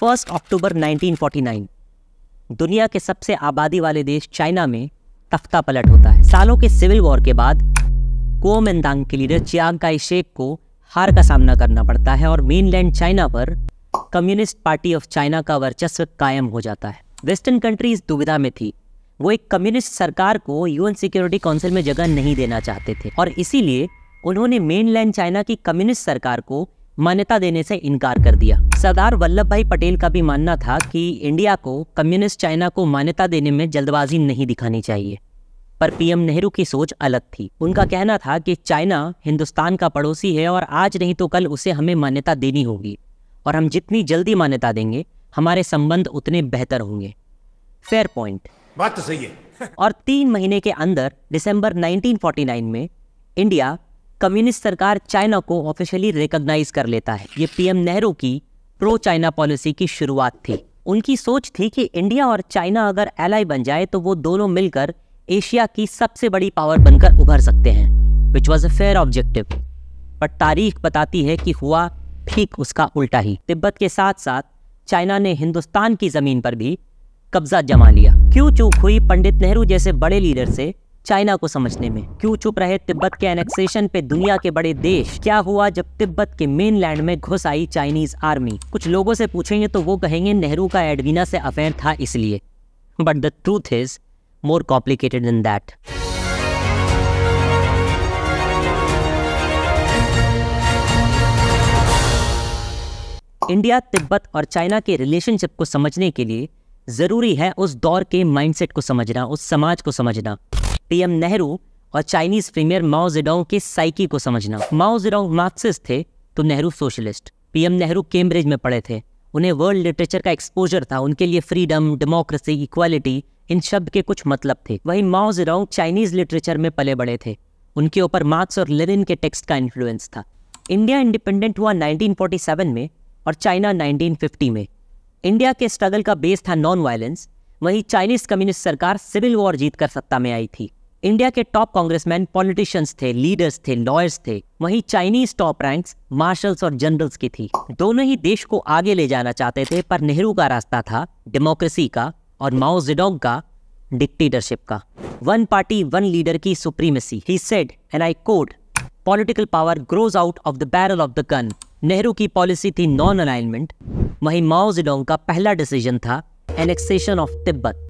First October 1949 दुनिया के सबसे आबादी वाले देश चाइना में तख्ता पलट होता है सालों के सिविल वॉर के बाद कोमेंदांग के लीडर चियांग काई शेख को हार का सामना करना पड़ता है और मेनलैंड चाइना पर कम्युनिस्ट पार्टी ऑफ चाइना का वर्चस्व कायम हो जाता है वेस्टर्न कंट्रीज दुविधा में थी वो एक कम्युनिस्ट सरकार को यूएन सिक्योरिटी काउंसिल में जगह नहीं देना चाहते थे और इसीलिए उन्होंने मेनलैंड चाइना की कम्युनिस्ट सरकार को मान्यता देने से इनकार कर दिया सरदार वल्लभ भाई पटेल का भी मानना था कि इंडिया को कम्युनिस्ट चाइना को मान्यता देने में जल्दबाजी नहीं दिखानी चाहिए पर पीएम नेहरू की सोच अलग थी उनका कहना था कि चाइना हिंदुस्तान का पड़ोसी है और आज नहीं तो कल उसे हमें मान्यता देनी होगी और हम जितनी जल्दी मान्यता देंगे हमारे संबंध उतने बेहतर होंगे फेयर पॉइंट बात तो सही है और तीन महीने के अंदर दिसंबर 1949 में इंडिया कम्युनिस्ट सरकार चाइना को ऑफिशियली रिकॉग्नाइज कर लेता है ये पीएम नेहरू की प्रो चाइना पॉलिसी की शुरुआत थी उनकी सोच थी कि इंडिया और चाइना अगर एलाई बन जाए तो वो दोनों मिलकर एशिया की सबसे बड़ी पावर बनकर उभर सकते हैं which was a fair objective पर तारीख बताती है कि हुआ ठीक उसका उल्टा ही तिब्बत के साथ साथ चाइना ने हिंदुस्तान की ज़मीन पर भी कब्जा जमा लिया क्यों चूक हुई पंडित नेहरू जैसे बड़े लीडर से चाइना को समझने में क्यों चुप रहे तिब्बत के एनेक्सेशन पे दुनिया के बड़े देश क्या हुआ जब तिब्बत के मेन लैंड में घुस आई चाइनीज आर्मी कुछ लोगों से पूछेंगे तो वो कहेंगे नेहरू का एडवीना से अफेयर था इसलिए but the truth is more complicated in that India Tibet और चाइना के रिलेशनशिप को समझने के लिए ज़रूरी है उस दौर के माइंडसेट को समझना उस समाज को समझना पीएम नेहरू और चाइनीज प्रीमियर माओ जेडोंग के साइकी को समझना माओ जेडोंग मार्क्सिस्ट थे तो Nehru socialist PM Nehru Cambridge में पढ़े थे उन्हें वर्ल्ड लिटरेचर का एक्सपोजर था उनके लिए फ्रीडम डेमोक्रेसी इक्वालिटी इन शब्द के कुछ मतलब थे वहीं माओ जेडोंग चाइनीज लिटरेचर में पले बड़े थे उनके ऊपर मार्क्स और लेनिन के टेक्स्ट का इन्फ्लुएंस था इंडिया इंडिपेंडेंट हुआ 1947 में और चाइना 1950 में इंडिया के स्ट्रगल का बेस था नॉन वायलेंस वहीं चाइनीज कम्युनिस्ट सरकार सिविल वॉर जीतकर सत्ता में आई थी इंडिया के टॉप कांग्रेसमैन पॉलिटिशियंस थे लीडर्स थे लॉयर्स थे वहीं चाइनीज टॉप रैंक्स मार्शल्स और जनरल्स की थी दोनों ही देश को आगे ले जाना चाहते थे पर नेहरू का रास्ता था डेमोक्रेसी का और माओ जिडोंग का डिक्टेटरशिप का वन पार्टी वन लीडर की supremacy he said and I quote political power grows out of the barrel of the gun Nehru की पॉलिसी थी नॉन अलाइनमेंट वहीं माओ जिडोंग का पहला डिसीजन था एनेक्सेशन ऑफ तिब्बत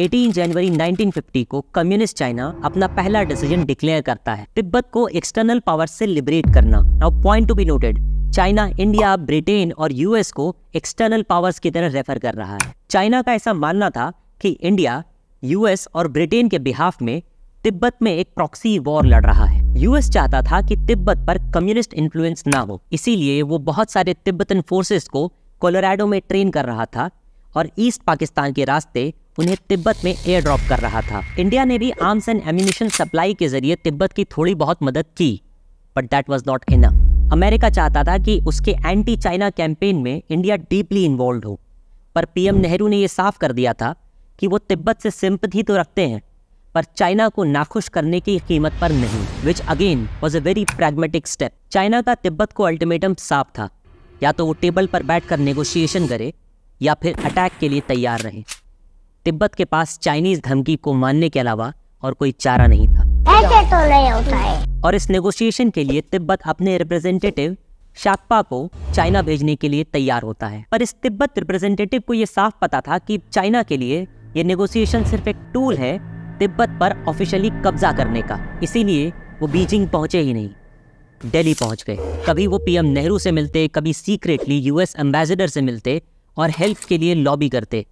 18 जनवरी 1950 को कम्युनिस्ट चाइना अपना पहला डिसीजन डिक्लेयर करता है तिब्बत को एक्सटर्नल पावर से लिबरेट करना now point to be noted China India Britain और यूएस को एक्सटर्नल पावर्स की तरह रेफर कर रहा है चाइना का ऐसा मानना था कि इंडिया यूएस और ब्रिटेन के बिहाफ में तिब्बत में एक प्रॉक्सी वॉर लड़ रहा है यूएस चाहता था कि तिब्बत पर कम्युनिस्ट इन्फ्लुएंस ना हो इसीलिए वो बहुत सारे तिब्बतन फोर्सेस को कोलोराडो में ट्रेन कर रहा था और ईस्ट पाकिस्तान के रास्ते उन्हें तिब्बत में एयर ड्रॉप कर रहा था इंडिया ने भी आर्म्स एंड एम्यूनिशन सप्लाई के जरिए तिब्बत की थोड़ी बहुत मदद की but that was not in America चाहता था कि उसके एंटी चाइना कैंपेन में इंडिया डीपली इन्वॉल्व हो पर पीएम नेहरू ने यह साफ कर दिया था कि वो तिब्बत से सिंपथी तो रखते हैं पर चाइना को नाखुश करने की कीमत पर नहीं which again was a very pragmatic step China का तिब्बत को अल्टीमेटम साफ था या तो वो टेबल पर बैठकर नेगोशिएशन करे या फिर अटैक के लिए तैयार रहे तिब्बत के पास चाइनीज धमकी को मानने के अलावा और कोई चारा नहीं था ऐसे तो नहीं होता है और इस नेगोशिएशन के लिए तिब्बत अपने रिप्रेजेंटेटिव शाकपा को चाइना भेजने के लिए तैयार होता है पर इस तिब्बत रिप्रेजेंटेटिव को यह साफ पता था कि चाइना के लिए ये नेगोशिएशन सिर्फ एक टूल है तिब्बत पर ऑफिशियली कब्जा करने का इसीलिए वो बीजिंग पहुंचे ही नहीं दिल्ली पहुंच गए कभी वो पीएम नेहरू से मिलते कभी सीक्रेटली यूएस एम्बेसडर से मिलते और हेल्प के लिए लॉबी करते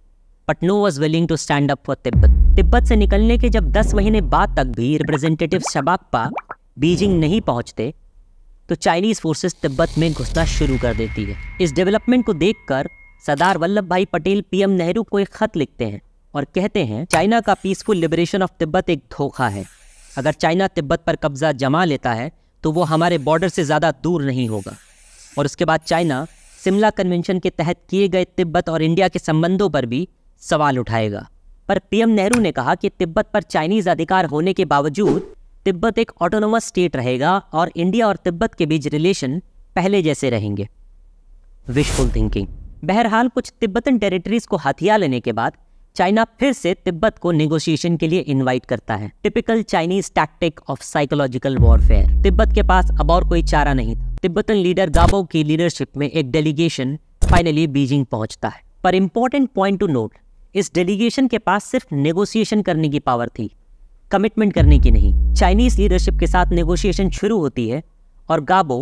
but no was willing to stand up for Tibet Tibet से निकलने के जब दस महीने बाद तक भी रिप्रेजेंटेटिव शबाकपा बीजिंग नहीं पहुंचते तो चाइनीज़ फोर्सेस तिब्बत में घुसना शुरू कर देती है इस डेवलपमेंट को देखकर सरदार वल्लभ भाई पटेल पीएम नेहरू को एक खत लिखते हैं और कहते हैं चाइना का पीसफुल लिबरेशन ऑफ तिब्बत एक धोखा है अगर चाइना तिब्बत पर कब्जा जमा लेता है तो वो हमारे बॉर्डर से ज़्यादा दूर नहीं होगा और उसके बाद चाइना शिमला कन्वेंशन के तहत किए गए तिब्बत और इंडिया के संबंधों पर भी सवाल उठाएगा पर पीएम नेहरू ने कहा कि तिब्बत पर चाइनीज अधिकार होने के बावजूद तिब्बत एक ऑटोनोमस स्टेट रहेगा और इंडिया और तिब्बत के बीच रिलेशन पहले जैसे रहेंगे विशफुल थिंकिंग बहरहाल कुछ तिब्बतन टेरिटरीज को हथिया लेने के बाद चाइना फिर से तिब्बत को नेगोशिएशन के लिए इनवाइट करता है typical Chinese tactic of psychological warfare Tibet के पास अब और कोई चारा नहीं था तिब्बतन लीडर गाबो की लीडरशिप में एक डेलीगेशन फाइनली बीजिंग पहुंचता है पर इम्पॉर्टेंट पॉइंट टू नोट इस डेलीगेशन के पास सिर्फ नेगोशिएशन करने की पावर थी कमिटमेंट करने की नहीं चाइनीज लीडरशिप के साथ नेगोशिएशन शुरू होती है और गाबो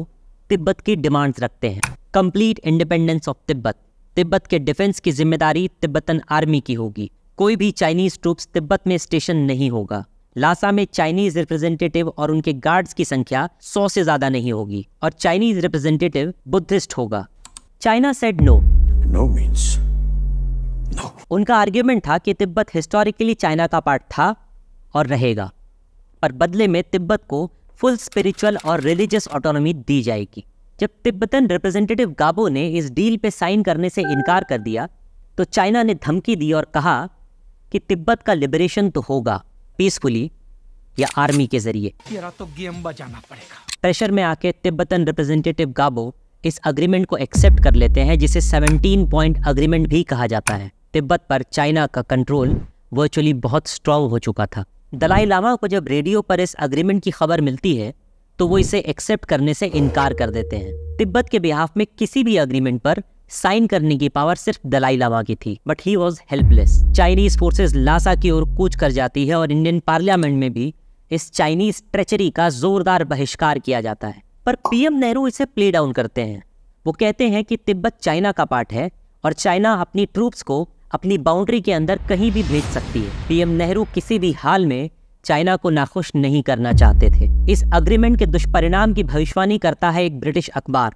तिब्बत की डिमांड्स रखते हैं complete independence of Tibet Tibet के डिफेंस की जिम्मेदारी तिब्बतन आर्मी की होगी कोई भी चाइनीज ट्रूप्स तिब्बत में स्टेशन नहीं होगा लासा में चाइनीज रिप्रेजेंटेटिव और उनके गार्ड्स की संख्या सौ से ज्यादा नहीं होगी और चाइनीज रिप्रेजेंटेटिव बुद्धिस्ट होगा China said no no means no उनका आर्ग्यूमेंट था कि तिब्बत हिस्टोरिकली चाइना का पार्ट था और रहेगा पर बदले में तिब्बत को फुल स्पिरिचुअल और रिलीजियस ऑटोनॉमी दी जाएगी जब तिब्बतन रिप्रेजेंटेटिव गाबो ने इस डील पे साइन करने से इनकार कर दिया तो चाइना ने धमकी दी और कहा कि तिब्बत का लिबरेशन तो होगा पीसफुली या आर्मी के जरिए तो गेम बजाना पड़ेगा प्रेशर में आके तिब्बतन रिप्रेजेंटेटिव गाबो इस अग्रीमेंट को एक्सेप्ट कर लेते हैं जिसे 17 पॉइंट अग्रीमेंट भी कहा जाता है तिब्बत पर चाइना का कंट्रोल वर्चुअली बहुत स्ट्रांग हो चुका था दलाई लामा को जब रेडियो पर इस अग्रीमेंट की खबर मिलती है तो वो इसे एक्सेप्ट करने से इनकार कर देते हैं तिब्बत के बिहाफ में किसी भी अग्रीमेंट पर साइन करने की पावर सिर्फ दलाई लामा की थी but he was helpless Chinese forces Lhasa की ओर कूच कर जाती है और इंडियन पार्लियामेंट में भी इस चाइनीज ट्रेचरी का जोरदार बहिष्कार किया जाता है पर पीएम नेहरू इसे प्ले डाउन करते हैं वो कहते हैं कि तिब्बत चाइना का पार्ट है और चाइना अपनी ट्रूप्स को अपनी बाउंड्री के अंदर कहीं भी भेज सकती है पीएम नेहरू किसी भी हाल में चाइना को नाखुश नहीं करना चाहते थे इस अग्रीमेंट के दुष्परिणाम की भविष्यवाणी करता है एक ब्रिटिश अखबार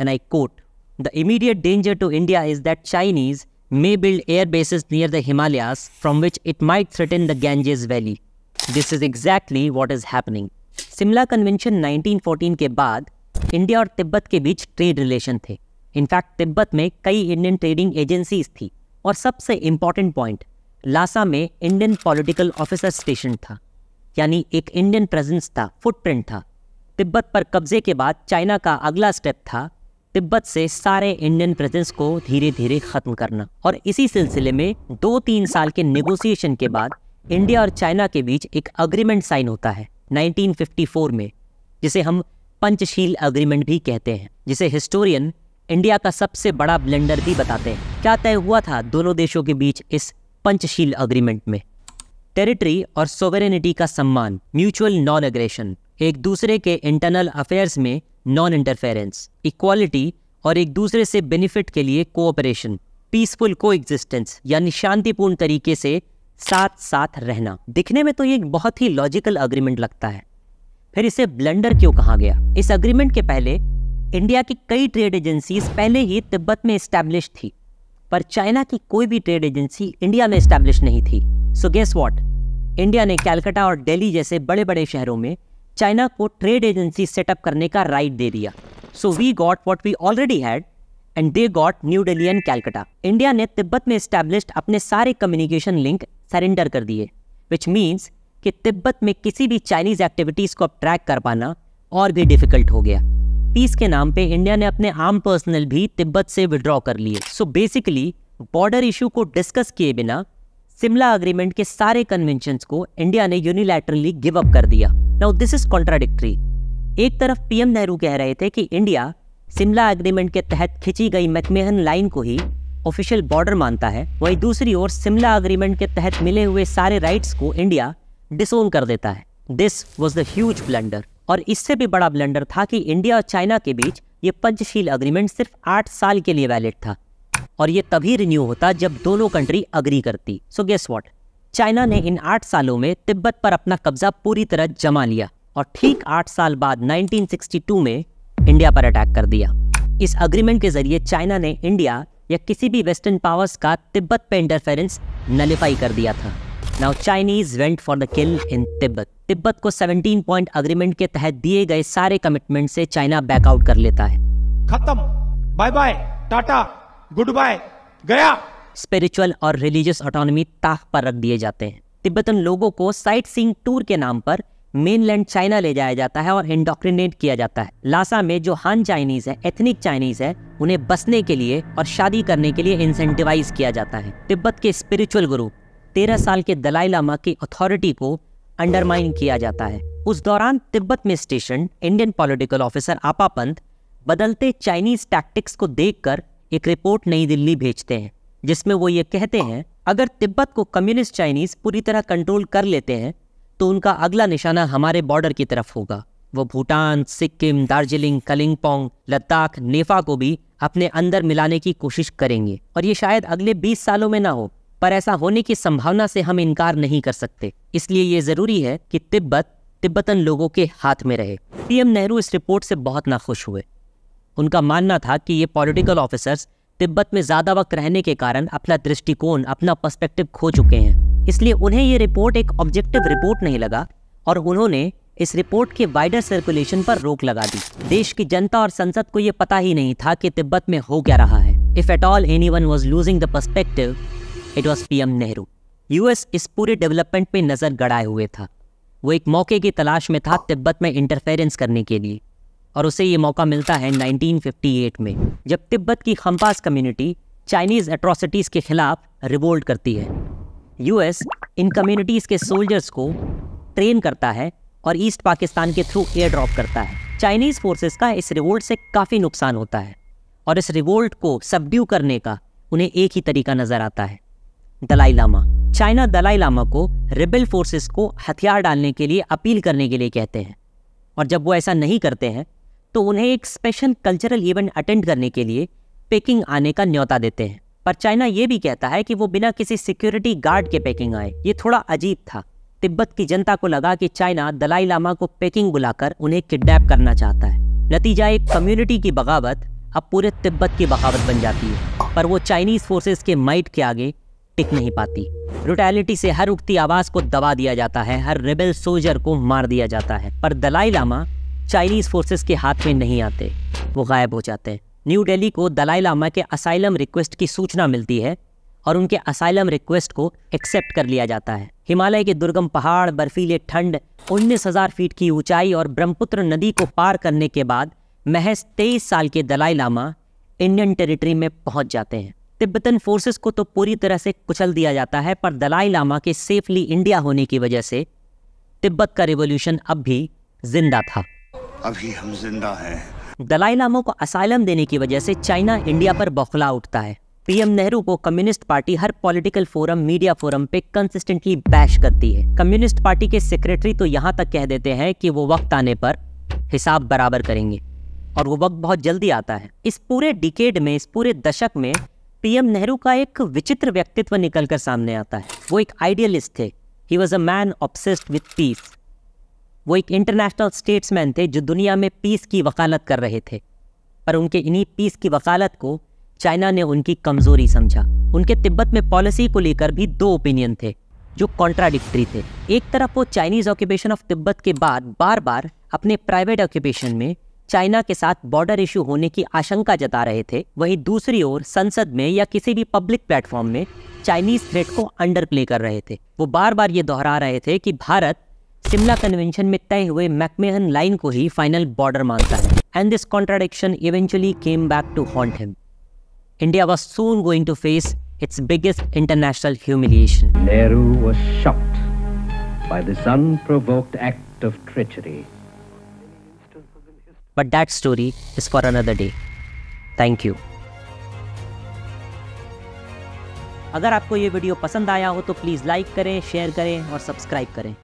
and I quote The immediate danger to India is that Chinese may build air bases near the Himalayas from which it might threaten the Ganges Valley. This is exactly what is happening. Simla Convention 1914 के बाद India और Tibet के बीच trade relation थे in fact Tibet में कई Indian trading agencies थी और सबसे इम्पॉर्टेंट पॉइंट लासा में इंडियन पॉलिटिकल ऑफिसर स्टेशन था यानी एक इंडियन प्रेजेंस था फुटप्रिंट था तिब्बत पर कब्जे के बाद चाइना का अगला स्टेप था तिब्बत से सारे इंडियन प्रेजेंस को धीरे धीरे खत्म करना और इसी सिलसिले में दो तीन साल के नेगोशिएशन के बाद इंडिया और चाइना के बीच एक अग्रीमेंट साइन होता है 1954 में जिसे हम पंचशील अग्रीमेंट भी कहते हैं जिसे हिस्टोरियन इंडिया का सबसे बड़ा ब्लेंडर भी बताते हैं क्या तय हुआ था दोनों देशों के बीच इस पंचशील अग्रीमेंट में टेरिटरी और सोवेरेनिटी का सम्मान म्यूचुअल नॉन एग्रेशन एक दूसरे के इंटरनल अफेयर्स में नॉन इंटरफेरेंस इक्वालिटी और एक दूसरे से बेनिफिट के लिए कोऑपरेशन पीसफुल को एग्जिस्टेंस यानी शांतिपूर्ण तरीके से साथ साथ रहना दिखने में तो ये एक बहुत ही लॉजिकल अग्रीमेंट लगता है फिर इसे ब्लेंडर क्यों कहा गया इस अग्रीमेंट के पहले इंडिया की कई ट्रेड एजेंसीज पहले ही तिब्बत में स्टैब्लिश थी पर चाइना की कोई भी ट्रेड एजेंसी इंडिया में स्टैब्लिश नहीं थी सो गेस वॉट इंडिया ने कैलकाटा और दिल्ली जैसे बड़े बड़े शहरों में चाइना को ट्रेड एजेंसी सेटअप करने का राइट दे दिया so we got what we already had and they got New Delhi and Calcutta India ने तिब्बत में स्टैब्लिश अपने सारे कम्युनिकेशन लिंक सरेंडर कर दिए विच मीन्स कि तिब्बत में किसी भी चाइनीज एक्टिविटीज़ को अब ट्रैक कर पाना और भी डिफिकल्ट हो गया पीस के नाम पे इंडिया ने अपने आर्म पर्सनल भी तिब्बत से विड्रॉ कर लिए सो बेसिकली बॉर्डर इशू को डिस्कस किए बिना सिमला अग्रीमेंट के सारे कन्वेंशन को इंडिया ने यूनिलैटरली गिव अप कर दिया नाउ दिस इज कॉन्ट्राडिक्ट्री एक तरफ पीएम नेहरू कह रहे थे कि इंडिया सिमला एग्रीमेंट के तहत खिंची गई मैकमेहन लाइन को ही ऑफिशियल बॉर्डर मानता है वहीं दूसरी ओर सिमला अग्रीमेंट के तहत मिले हुए सारे राइट्स को इंडिया डिसोन कर देता है this was the huge blunder और इससे भी बड़ा ब्लंडर था कि इंडिया और चाइना के बीच ये पंचशील अग्रीमेंट सिर्फ आठ साल के लिए वैलिड था और ये तभी रिन्यू होता जब दोनों कंट्री अग्री करती सो गेस वॉट चाइना ने इन आठ सालों में तिब्बत पर अपना कब्जा पूरी तरह जमा लिया और ठीक आठ साल बाद 1962 में इंडिया पर अटैक कर दिया इस अग्रीमेंट के जरिए चाइना ने इंडिया या किसी भी वेस्टर्न पावर्स का तिब्बत पे इंटरफेरेंस नलिफाई कर दिया था now Chinese went for the kill in Tibet Tibet को 17 पॉइंट अग्रीमेंट के तहत दिए गए सारे कमिटमेंट से चाइना बैकआउट कर लेता है खत्म bye bye tata good bye गया स्पिरिचुअल और रिलीजियस ऑटोनॉमी ताक पर रख दिए जाते हैं तिब्बतन लोगों को साइट सीइंग टूर के नाम पर मेनलैंड चाइना ले जाया जाता है और इंडोक्ट्रिनेट किया जाता है लासा में जो हान चाइनीज है एथनिक चाइनीज है उन्हें बसने के लिए और शादी करने के लिए इंसेंटिवाइज किया जाता है तिब्बत के स्पिरिचुअल गुरु तेरह साल के दलाई लामा की अथॉरिटी को अंडरमाइन किया जाता है उस दौरान तिब्बत में स्टेशन इंडियन पॉलिटिकल ऑफिसर आपा पंत बदलते चाइनीज टैक्टिक्स को देखकर एक रिपोर्ट नई दिल्ली भेजते हैं जिसमें वो ये कहते हैं अगर तिब्बत को कम्युनिस्ट चाइनीज पूरी तरह कंट्रोल कर लेते हैं तो उनका अगला निशाना हमारे बॉर्डर की तरफ होगा वो भूटान सिक्किम दार्जिलिंग कलिंगपोंग लद्दाख नेफा को भी अपने अंदर मिलाने की कोशिश करेंगे और ये शायद अगले 20 सालों में ना हो पर ऐसा होने की संभावना से हम इनकार नहीं कर सकते इसलिए ये ज़रूरी है कि तिब्बत तिब्बतन लोगों के हाथ में रहे पीएम नेहरू इस रिपोर्ट से बहुत नाखुश हुए उनका मानना था कि ये पॉलिटिकल ऑफिसर्स तिब्बत में ज़्यादा वक्त रहने के कारण अपना दृष्टिकोण अपना पर्सपेक्टिव खो चुके हैं इसलिए उन्हें ये रिपोर्ट एक ऑब्जेक्टिव रिपोर्ट नहीं लगा और उन्होंने इस रिपोर्ट के वाइडर सर्कुलेशन पर रोक लगा दी देश की जनता और संसद को ये पता ही नहीं था कि तिब्बत में हो क्या रहा है if at all anyone was losing the perspective it was P Nehru US इस पूरे डेवलपमेंट पे नज़र गड़ाए हुए था वो एक मौके की तलाश में था तिब्बत में इंटरफेरेंस करने के लिए और उसे ये मौका मिलता है 1958 में जब तिब्बत की खम्पास कम्युनिटी चाइनीज़ एट्रॉसिटीज़ के खिलाफ रिवोल्ट करती है यूएस इन कम्युनिटीज़ के सोल्जर्स को ट्रेन करता है और ईस्ट पाकिस्तान के थ्रू एयर ड्रॉप करता है चाइनीज़ फोर्सेस का इस रिवोल्ट से काफ़ी नुकसान होता है और इस रिवोल्ट को सबड्यू करने का उन्हें एक ही तरीका नज़र आता है Dalai Lama China Dalai Lama को रिबेल फोर्सेस को हथियार डालने के लिए अपील करने के लिए कहते हैं और जब वो ऐसा नहीं करते हैं तो उन्हें एक स्पेशल कल्चरल इवेंट अटेंड करने के लिए पेकिंग आने का न्योता देते हैं पर चाइना ये भी कहता है कि वो बिना किसी सिक्योरिटी गार्ड के पेकिंग आए ये थोड़ा अजीब था तिब्बत की जनता को लगा कि चाइना दलाई लामा को पेकिंग बुलाकर उन्हें किडनैप करना चाहता है नतीजा एक कम्युनिटी की बगावत अब पूरे तिब्बत की बगावत बन जाती है पर वो चाइनीज फोर्सेस के माइट के आगे टिक नहीं पाती रुटैलिटी से हर उगती आवाज को दबा दिया जाता है हर रेबल सोल्जर को मार दिया जाता है पर दलाई लामा चाइनीज़ फोर्सेस के हाथ में नहीं आते वो गायब हो जाते हैं न्यू दिल्ली को दलाई लामा के असाइलम रिक्वेस्ट की सूचना मिलती है और उनके असाइलम रिक्वेस्ट को एक्सेप्ट कर लिया जाता है हिमालय के दुर्गम पहाड़ बर्फीले ठंड उन्नीस हज़ार फीट की ऊंचाई और ब्रह्मपुत्र नदी को पार करने के बाद महज तेईस साल के दलाई लामा इंडियन टेरिटरी में पहुंच जाते हैं तिब्बतन फोर्सेस को तो पूरी तरह से कुचल दिया जाता है पर दलाई लामा के सेफली इंडिया होने की वजह से तिब्बत का रिवोल्यूशन अब भी जिंदा था अभी हम जिंदा हैं दलाई लामा को असाइलम देने की वजह से चाइना इंडिया पर बौखला उठता है पीएम नेहरू को कम्युनिस्ट पार्टी हर पॉलिटिकल फोरम मीडिया फोरम पे कंसिस्टेंटली बैश करती है कम्युनिस्ट पार्टी के सेक्रेटरी तो यहाँ तक कह देते हैं कि वो वक्त आने पर हिसाब बराबर करेंगे और वो वक्त बहुत जल्दी आता है इस पूरे डिकेड में इस पूरे दशक में पीएम नेहरू का एक विचित्र व्यक्तित्व निकलकर सामने आता है वो एक आइडियलिस्ट थे he was a man obsessed with peace वो एक इंटरनेशनल स्टेट्समैन थे जो दुनिया में पीस की वकालत कर रहे थे पर उनके इन्हीं पीस की वकालत को चाइना ने उनकी कमज़ोरी समझा उनके तिब्बत में पॉलिसी को लेकर भी दो ओपिनियन थे जो कॉन्ट्राडिक्टी थे एक तरफ वो चाइनीज़ ऑक्यूपेशन ऑफ तिब्बत के बाद बार बार अपने प्राइवेट ऑक्यूपेशन में चाइना के साथ बॉर्डर इशू होने की आशंका जता रहे थे वहीं दूसरी ओर संसद में या किसी भी पब्लिक प्लेटफॉर्म में चाइनीज थ्रेट को अंडर प्ले कर रहे थे वो बार बार ये दोहरा रहे थे कि भारत शिमला कन्वेंशन में तय हुए मैकमेहन लाइन को ही फाइनल बॉर्डर मानता है and this contradiction eventually came back to haunt him India was soon going to face its biggest international humiliation. Nehru was shocked by act of treachery. But that story is for another day. Thank you. अगर आपको ये video पसंद आया हो तो please like करें share करें और सब्सक्राइब करें